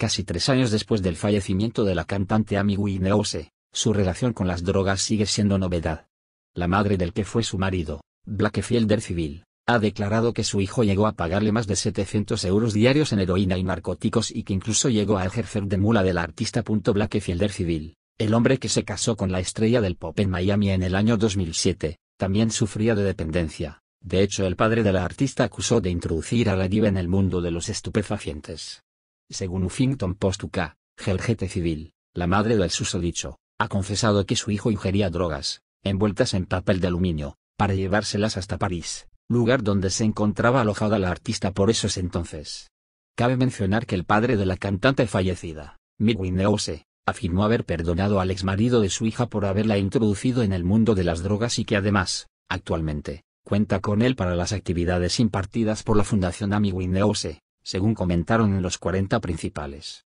Casi tres años después del fallecimiento de la cantante Amy Winehouse, su relación con las drogas sigue siendo novedad. La madre del que fue su marido, Blackfielder Civil, ha declarado que su hijo llegó a pagarle más de 700 euros diarios en heroína y narcóticos y que incluso llegó a ejercer de mula del artista. Blackfielder Civil, el hombre que se casó con la estrella del pop en Miami en el año 2007, también sufría de dependencia. De hecho, el padre de la artista acusó de introducir a la diva en el mundo de los estupefacientes. Según Huffington Post UK, Civil, la madre del susodicho, ha confesado que su hijo ingería drogas, envueltas en papel de aluminio, para llevárselas hasta París, lugar donde se encontraba alojada la artista por esos entonces. Cabe mencionar que el padre de la cantante fallecida, Midwin Neose, afirmó haber perdonado al exmarido de su hija por haberla introducido en el mundo de las drogas y que además, actualmente, cuenta con él para las actividades impartidas por la Fundación Ami según comentaron en los 40 principales.